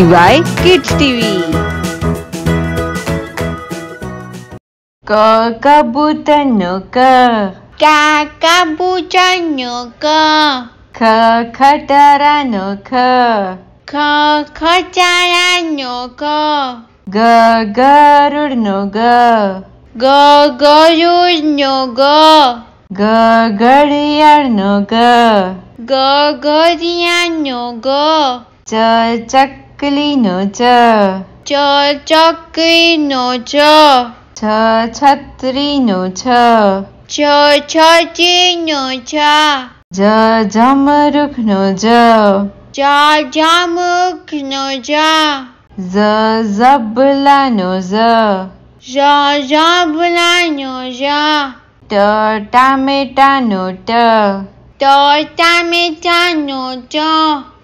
DY Kids TV. Kakabutanaka. Kakabutanaka. Kakataranaka. Kakataranaka. Gagarurnoga. Gagarurnoga. Gagariyarnoga. Gagariyarnoga. Chachak चकली नो च च चकली नो च छ छतरी नो छ छ छची नो छ ज जमरुख नो ज ज जामुख नो ज ज जबला नो ज ज जबला नो ज ट टामेटा नो ट ट टामेटा नो ट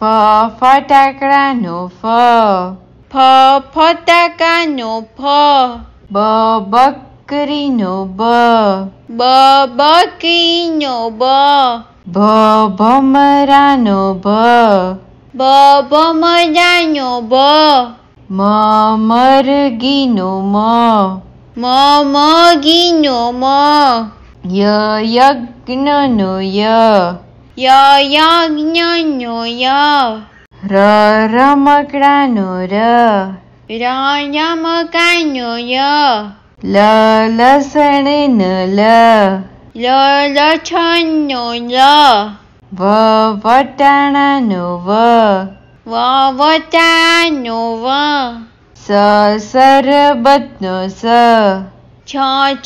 ફ ફટાકડાનો ફ ફ ફટાકાનો ફ બ બકરીનો બ બ બકરીનો બ ભ ભમરાનો ભ બ ભમરાનો બ મ મરગીનો મ મ મગીનો મ ય યજ્ઞનો ય या याज्ञो या रमक्रानो र रामकाण्यो य लसणेन ल लछन्यो ल वटाणानो व वटानो व स सर्वज्ञो स छ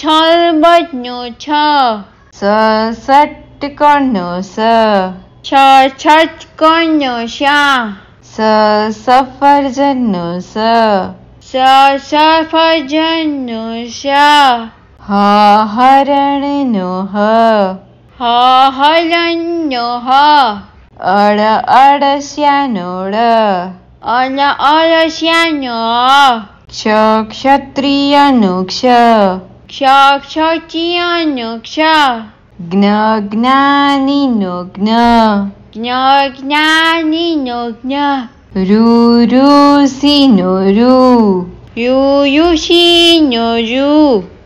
छल्बज्ञो छ स सट कु सनुषा स सफर्जनुष जनुष हरण अड अडसोड अन अडश्यनो क्ष क्षत्रियनुक्षियनुक्ष Gna gnanino gna. Gna gnanino gna. Ru ru sino ru. Yu yu sino ru.